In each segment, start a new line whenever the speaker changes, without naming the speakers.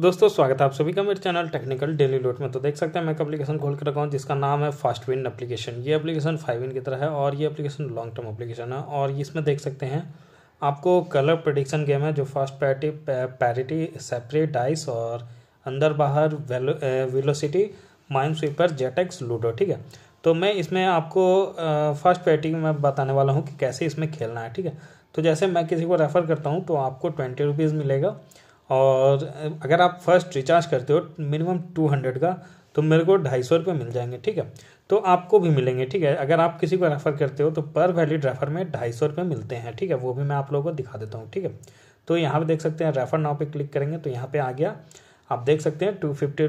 दोस्तों स्वागत है आप सभी का मेरे चैनल टेक्निकल डेली लोड में तो देख सकते हैं मैं एक एप्लीकेशन खोल कर रखा हूँ जिसका नाम है फास्ट विन एप्लीकेशन ये एप्लीकेशन फाइव इन की तरह है और ये एप्लीकेशन लॉन्ग टर्म एप्लीकेशन है और इसमें देख सकते हैं आपको कलर प्रडिक्शन गेम है जो fast parity parity separate dice और Andar Bahar velocity minesweeper JetX ludo ठीक है तो मैं इसमें आपको फर्स्ट eh, पैरिटी में बताने वाला हूँ कि कैसे इसमें खेलना है ठीक है तो जैसे मैं किसी को रेफ़र करता हूँ तो आपको ट्वेंटी रुपीज़ मिलेगा और अगर आप फर्स्ट रिचार्ज करते हो मिनिमम टू हंड्रेड का तो मेरे को ढाई सौ रुपये मिल जाएंगे ठीक है तो आपको भी मिलेंगे ठीक है अगर आप किसी को रेफ़र करते हो तो पर वैलिड रेफ़र में ढाई सौ रुपये मिलते हैं ठीक है वो भी मैं आप लोगों को दिखा देता हूँ ठीक है तो यहाँ पे देख सकते हैं रेफ़र नाव पे क्लिक करेंगे तो यहाँ पे आ गया आप देख सकते हैं two fifty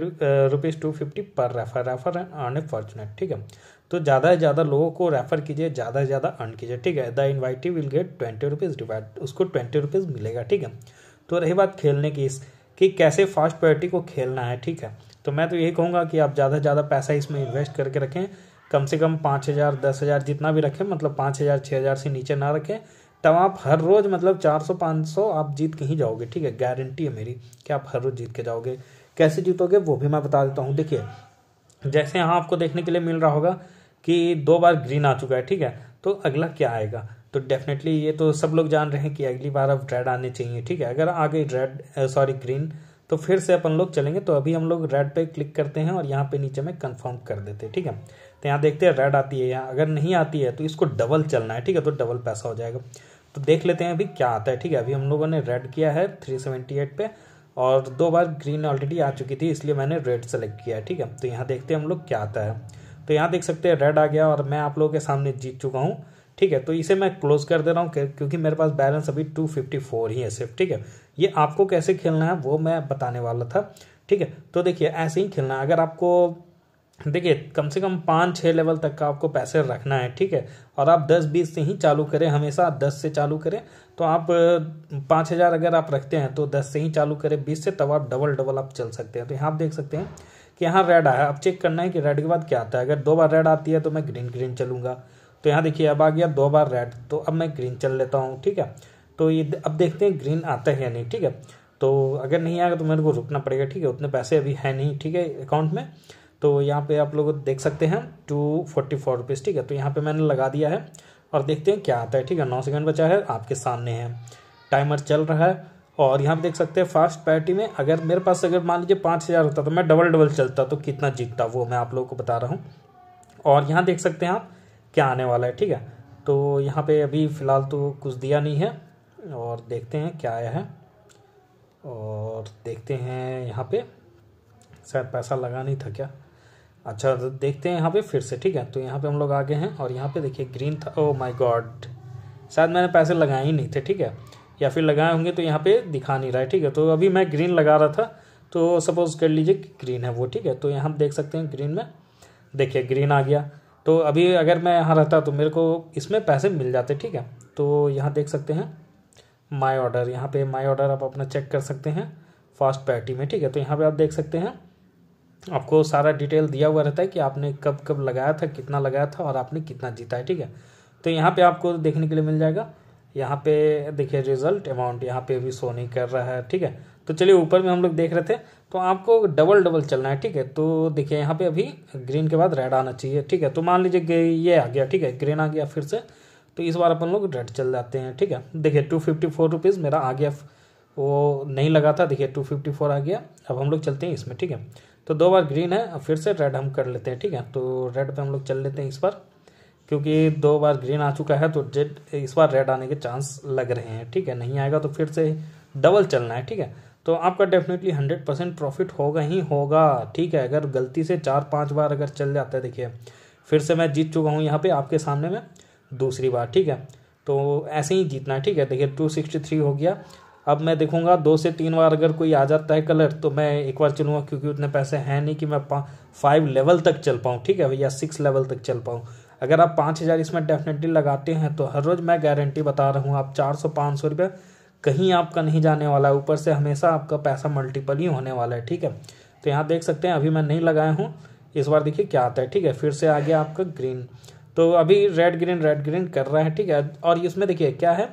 rupees two fifty पर रेफ़र रेफ़र अनफॉर्चुनेट फॉर्चुनेट ठीक है तो ज़्यादा से ज़्यादा लोगों को रेफ़र कीजिए ज़्यादा से ज़्यादा अर्न कीजिए ठीक है the invitee will get twenty rupees divide उसको ट्वेंटी रुपीज़ मिलेगा ठीक है तो रही बात खेलने की इस कि कैसे फास्ट प्रायोरिटी को खेलना है ठीक है तो मैं तो यही कहूँगा कि आप ज़्यादा से ज़्यादा पैसा इसमें इन्वेस्ट करके रखें कम से कम पाँच हज़ार दस हज़ार जितना भी रखें मतलब पाँच हज़ार छः हज़ार से नीचे ना रखें तब आप हर रोज़ मतलब चार सौ पाँच सौ आप जीत के ही जाओगे ठीक है गारंटी है मेरी कि आप हर रोज़ जीत के जाओगे कैसे जीतोगे वो भी मैं बता देता हूँ देखिए जैसे यहाँ आपको देखने के लिए मिल रहा होगा कि दो बार ग्रीन आ चुका है ठीक है तो अगला क्या आएगा तो डेफिनेटली ये तो सब लोग जान रहे हैं कि अगली बार अब रेड आने चाहिए ठीक है अगर आ गई रेड सॉरी ग्रीन तो फिर से अपन लोग चलेंगे तो अभी हम लोग रेड पे क्लिक करते हैं और यहाँ पे नीचे में कंफर्म कर देते हैं ठीक है तो यहाँ देखते हैं रेड आती है यहाँ अगर नहीं आती है तो इसको डबल चलना है ठीक है तो डबल पैसा हो जाएगा तो देख लेते हैं अभी क्या आता है ठीक है अभी हम लोगों ने रेड किया है थ्री सेवेंटी एट पे और दो बार ग्रीन ऑलरेडी आ चुकी थी इसलिए मैंने रेड सेलेक्ट किया है ठीक है तो यहाँ देखते हैं हम लोग क्या आता है तो यहाँ देख सकते हैं रेड आ गया और मैं आप लोगों के सामने जीत चुका हूँ ठीक है तो इसे मैं क्लोज कर दे रहा हूँ क्योंकि मेरे पास बैलेंस अभी 254 ही है सिर्फ ठीक है ये आपको कैसे खेलना है वो मैं बताने वाला था ठीक है तो देखिए ऐसे ही खेलना है अगर आपको देखिए कम से कम पाँच छः लेवल तक का आपको पैसे रखना है ठीक है और आप दस बीस से ही चालू करें हमेशा दस से चालू करें तो आप पाँच हज़ार अगर आप रखते हैं तो दस से ही चालू करें बीस से तब आप डबल डबल आप चल सकते हैं तो यहाँ आप देख सकते हैं कि यहाँ रेड आया अब चेक करना है कि रेड के बाद क्या आता है अगर दो बार रेड आती है तो मैं ग्रीन ग्रीन चलूँगा तो यहाँ देखिए अब आ गया दो बार रेड तो अब मैं ग्रीन चल लेता हूँ ठीक है तो ये अब देखते हैं ग्रीन आता है या नहीं ठीक है तो अगर नहीं आएगा तो मेरे को रुकना पड़ेगा ठीक है उतने पैसे अभी है नहीं ठीक है अकाउंट में तो यहाँ पे आप लोग देख सकते हैं टू फोर्टी फोर रुपीज़ ठीक है तो यहाँ पे मैंने लगा दिया है और देखते हैं क्या आता है ठीक है नौ सेकंड बचा है आपके सामने है टाइमर चल रहा है और यहाँ पे देख सकते हैं फास्ट पैटी में अगर मेरे पास अगर मान लीजिए पाँच हज़ार होता तो मैं डबल डबल चलता तो कितना जीतता वो मैं आप लोगों को बता रहा हूँ और यहाँ देख सकते हैं आप क्या आने वाला है ठीक है तो यहाँ पे अभी फ़िलहाल तो कुछ दिया नहीं है और देखते हैं क्या आया है और देखते हैं यहाँ पे शायद पैसा लगा नहीं था क्या अच्छा तो देखते हैं यहाँ पे फिर से ठीक है तो यहाँ पे हम लोग आगे हैं और यहाँ पे देखिए ग्रीन था ओ माय गॉड शायद मैंने पैसे लगाए ही नहीं थे ठीक है या फिर लगाए होंगे तो यहाँ पे दिखा नहीं रहा है ठीक है तो अभी मैं ग्रीन लगा रहा था तो सपोज़ कर लीजिए कि ग्रीन है वो ठीक है तो यहाँ देख सकते हैं ग्रीन में देखिए ग्रीन आ गया तो अभी अगर मैं यहाँ रहता तो मेरे को इसमें पैसे मिल जाते ठीक है तो यहाँ देख सकते हैं माई ऑर्डर यहाँ पे माई ऑर्डर आप अपना चेक कर सकते हैं फास्ट पैटी में ठीक है तो यहाँ पे आप देख सकते हैं आपको सारा डिटेल दिया हुआ रहता है कि आपने कब कब लगाया था कितना लगाया था और आपने कितना जीता है ठीक है तो यहाँ पे आपको देखने के लिए मिल जाएगा यहाँ पे देखिए रिजल्ट अमाउंट यहाँ पे भी सोनी कर रहा है ठीक है तो चलिए ऊपर में हम लोग देख रहे थे तो आपको डबल डबल चलना है ठीक है तो देखिए यहाँ पे अभी ग्रीन के बाद रेड आना चाहिए ठीक है तो मान लीजिए ये आ गया ठीक है ग्रीन आ गया फिर से तो इस बार अपन लोग रेड चल जाते हैं ठीक है देखिए टू फिफ्टी फोर रुपीज़ मेरा आ गया वो नहीं लगा था देखिए टू फिफ्टी फोर आ गया अब हम लोग चलते हैं इसमें ठीक है तो दो बार ग्रीन है अब फिर से रेड हम कर लेते हैं ठीक है तो रेड पे हम लोग चल लेते हैं इस बार क्योंकि दो बार ग्रीन आ चुका है तो जेड इस बार रेड आने के चांस लग रहे हैं ठीक है नहीं आएगा तो फिर से डबल चलना है ठीक है तो आपका डेफिनेटली हंड्रेड परसेंट प्रॉफिट होगा ही होगा ठीक है अगर गलती से चार पाँच बार अगर चल जाता है देखिए फिर से मैं जीत चुका हूँ यहाँ पे आपके सामने में दूसरी बार ठीक है तो ऐसे ही जीतना है ठीक है देखिए टू सिक्सटी थ्री हो गया अब मैं देखूंगा दो से तीन बार अगर कोई आ जाता है कलर तो मैं एक बार चलूँगा क्योंकि उतने पैसे हैं नहीं कि मैं फाइव लेवल तक चल पाऊँ ठीक है या सिक्स लेवल तक चल पाऊँ अगर आप पाँच हज़ार इसमें डेफिनेटली लगाते हैं तो हर रोज़ मैं गारंटी बता रहा हूँ आप चार सौ पाँच सौ रुपये कहीं आपका नहीं जाने वाला है ऊपर से हमेशा आपका पैसा मल्टीपल ही होने वाला है ठीक है तो यहाँ देख सकते हैं अभी मैं नहीं लगाया हूँ इस बार देखिए क्या आता है ठीक है फिर से आ गया आपका ग्रीन तो अभी रेड ग्रीन रेड ग्रीन कर रहा है ठीक है और इसमें देखिए क्या है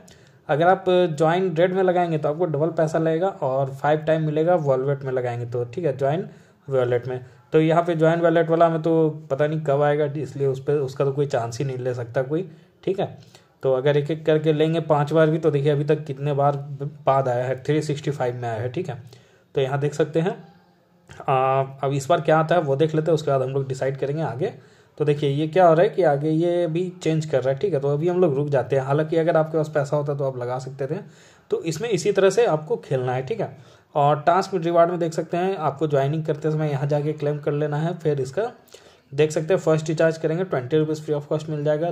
अगर आप ज्वाइन रेड में लगाएंगे तो आपको डबल पैसा लगेगा और फाइव टाइम मिलेगा वॉलेट में लगाएंगे तो ठीक है ज्वाइन वॉलेट में तो यहाँ पे ज्वाइन वॉलेट वाला हमें तो पता नहीं कब आएगा इसलिए उस पर उसका तो कोई चांस ही नहीं ले सकता कोई ठीक है तो अगर एक एक करके लेंगे पांच बार भी तो देखिए अभी तक कितने बार बाद आया है थ्री सिक्सटी फाइव में आया है ठीक है तो यहाँ देख सकते हैं आ, अब इस बार क्या आता है वो देख लेते हैं उसके बाद हम लोग डिसाइड करेंगे आगे तो देखिए ये क्या हो रहा है कि आगे ये भी चेंज कर रहा है ठीक है तो अभी हम लोग रुक जाते हैं हालांकि अगर आपके पास पैसा होता तो आप लगा सकते थे तो इसमें इसी तरह से आपको खेलना है ठीक है और टास्क रिवार्ड में देख सकते हैं आपको ज्वाइनिंग करते समय यहाँ जाके क्लेम कर लेना है फिर इसका देख सकते हैं फर्स्ट रिचार्ज करेंगे twenty rupees free off cost मिल जाएगा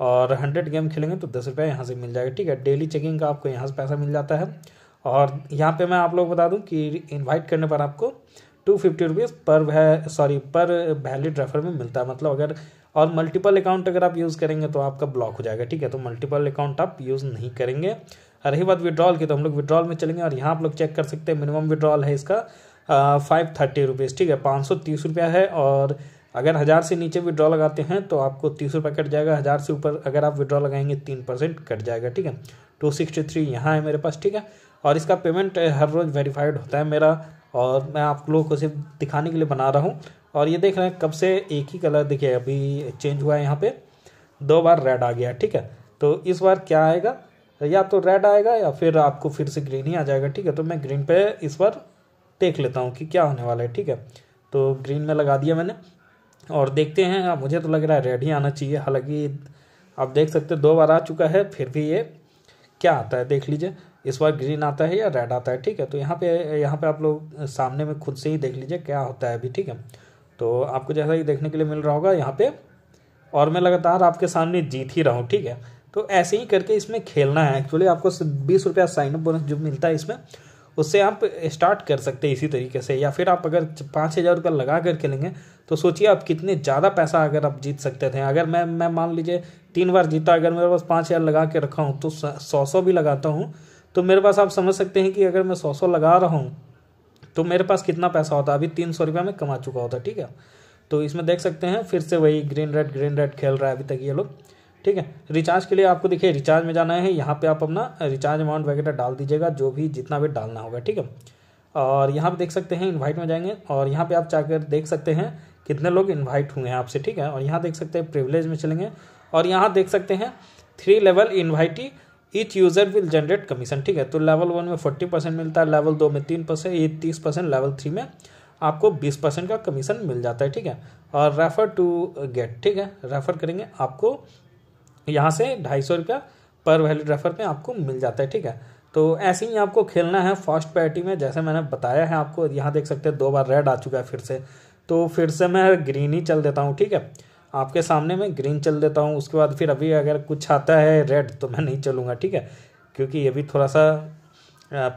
और हंड्रेड गेम खेलेंगे तो दस रुपया यहाँ से मिल जाएगा ठीक है डेली चेकिंग का आपको यहाँ से पैसा मिल जाता है और यहाँ पे मैं आप लोग बता दूँ कि इनवाइट करने पर आपको टू फिफ्टी रुपीज़ पर वह सॉरी पर वैलिड रेफर में मिलता है मतलब अगर और मल्टीपल अकाउंट अगर आप यूज़ करेंगे तो आपका ब्लॉक हो जाएगा ठीक है तो मल्टीपल अकाउंट आप यूज़ नहीं करेंगे रही बात विड्रॉल की तो हम लोग विड्रॉल में चलेंगे और यहाँ आप लोग चेक कर सकते हैं मिनिमम विड्रॉल है इसका फाइव थर्टी रुपीज़ ठीक है पाँच सौ तीस रुपया है और अगर हज़ार से नीचे विड्रॉ लगाते हैं तो आपको तीस रुपये कट जाएगा हज़ार से ऊपर अगर आप विड्रॉ लगाएंगे तीन परसेंट कट जाएगा ठीक है टू सिक्सटी थ्री यहाँ है मेरे पास ठीक है और इसका पेमेंट हर रोज़ वेरीफाइड होता है मेरा और मैं आप लोगों को सिर्फ दिखाने के लिए बना रहा हूँ और ये देख रहे हैं कब से एक ही कलर देखिए अभी चेंज हुआ है यहाँ पे दो बार रेड आ गया ठीक है तो इस बार क्या आएगा या तो रेड आएगा या फिर आपको फिर से ग्रीन ही आ जाएगा ठीक है तो मैं ग्रीन पर इस बार देख लेता हूँ कि क्या होने वाला है ठीक है तो ग्रीन में लगा दिया मैंने और देखते हैं मुझे तो लग रहा है रेड ही आना चाहिए हालांकि आप देख सकते हैं दो बार आ चुका है फिर भी ये क्या आता है देख लीजिए इस बार ग्रीन आता है या रेड आता है ठीक है तो यहाँ पे यहाँ पे आप लोग सामने में खुद से ही देख लीजिए क्या होता है अभी ठीक है तो आपको जैसा कि देखने के लिए मिल रहा होगा यहाँ पे और मैं लगातार आपके सामने जीत ही रहा हूँ ठीक है तो ऐसे ही करके इसमें खेलना है एक्चुअली आपको बीस रुपया साइन अप बोनस जो मिलता है इसमें उससे आप स्टार्ट कर सकते हैं इसी तरीके से या फिर आप अगर पाँच हज़ार रुपये लगा कर खेलेंगे तो सोचिए आप कितने ज़्यादा पैसा अगर आप जीत सकते थे अगर मैं मैं मान लीजिए तीन बार जीता अगर मेरे पास पाँच हज़ार लगा के रखा हूँ तो सौ सौ भी लगाता हूँ तो मेरे पास आप समझ सकते हैं कि अगर मैं सौ सौ लगा रहा हूँ तो मेरे पास कितना पैसा होता अभी तीन सौ रुपया मैं कमा चुका होता ठीक है तो इसमें देख सकते हैं फिर से वही ग्रीन रेड ग्रीन रेड खेल रहा है अभी तक ये लोग ठीक है रिचार्ज के लिए आपको देखिए रिचार्ज में जाना है यहाँ पे आप अपना रिचार्ज अमाउंट वगैरह डाल दीजिएगा जो भी जितना भी डालना होगा ठीक है और यहाँ पे देख सकते हैं इनवाइट में जाएंगे और यहाँ पे आप जाकर देख सकते हैं कितने लोग इनवाइट हुए हैं आपसे ठीक है और यहाँ देख सकते हैं प्रिवलेज में चलेंगे और यहाँ देख सकते हैं three level invitee each user will generate commission ठीक है तो लेवल वन में फोर्टी परसेंट मिलता है लेवल दो में तीन परसेंट ये तीस परसेंट लेवल थ्री में आपको बीस परसेंट का कमीशन मिल जाता है ठीक है और रेफ़र टू गेट ठीक है रेफ़र करेंगे आपको यहाँ से ढाई सौ रुपया पर वैलिड रेफर पे आपको मिल जाता है ठीक है तो ऐसे ही आपको खेलना है फर्स्ट पार्टी में जैसे मैंने बताया है आपको यहाँ देख सकते हैं दो बार रेड आ चुका है फिर से तो फिर से मैं ग्रीन ही चल देता हूँ ठीक है आपके सामने मैं ग्रीन चल देता हूँ उसके बाद फिर अभी अगर कुछ आता है रेड तो मैं नहीं चलूँगा ठीक है क्योंकि ये भी थोड़ा सा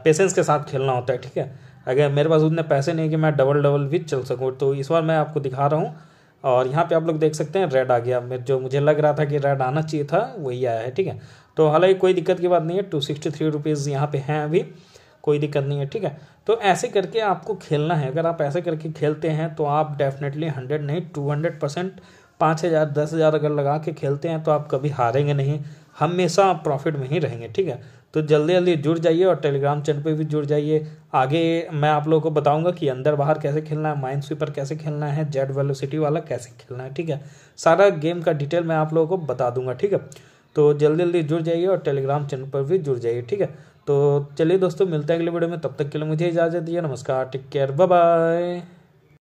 पेशेंस के साथ खेलना होता है ठीक है अगर मेरे पास उतने पैसे नहीं कि मैं डबल डबल भी चल सकूँ तो इस बार मैं आपको दिखा रहा हूँ और यहाँ पे आप लोग देख सकते हैं रेड आ गया जो मुझे लग रहा था कि रेड आना चाहिए था वही आया है ठीक है तो हालांकि कोई दिक्कत की बात नहीं है टू सिक्सटी थ्री रुपीज़ यहाँ पर हैं अभी कोई दिक्कत नहीं है ठीक है तो ऐसे करके आपको खेलना है अगर आप ऐसे करके खेलते हैं तो आप डेफिनेटली हंड्रेड नहीं टू हंड्रेड परसेंट पाँच हज़ार दस हज़ार अगर लगा के खेलते हैं तो आप कभी हारेंगे नहीं हमेशा प्रॉफिट में ही रहेंगे ठीक है तो जल्दी जल्दी जुड़ जाइए और टेलीग्राम चैनल पे भी जुड़ जाइए आगे मैं आप लोगों को बताऊंगा कि अंदर बाहर कैसे खेलना है माइंड स्वीपर कैसे खेलना है जेड वेलोसिटी वाला कैसे खेलना है ठीक है सारा गेम का डिटेल मैं आप लोगों को बता दूंगा ठीक है तो जल्दी जल्दी जुड़ जाइए और टेलीग्राम चैनल पर भी जुड़ जाइए ठीक है तो चलिए दोस्तों मिलते हैं अगले वीडियो में तब तक के लिए मुझे इजाज़त दिए नमस्कार टेक केयर बाय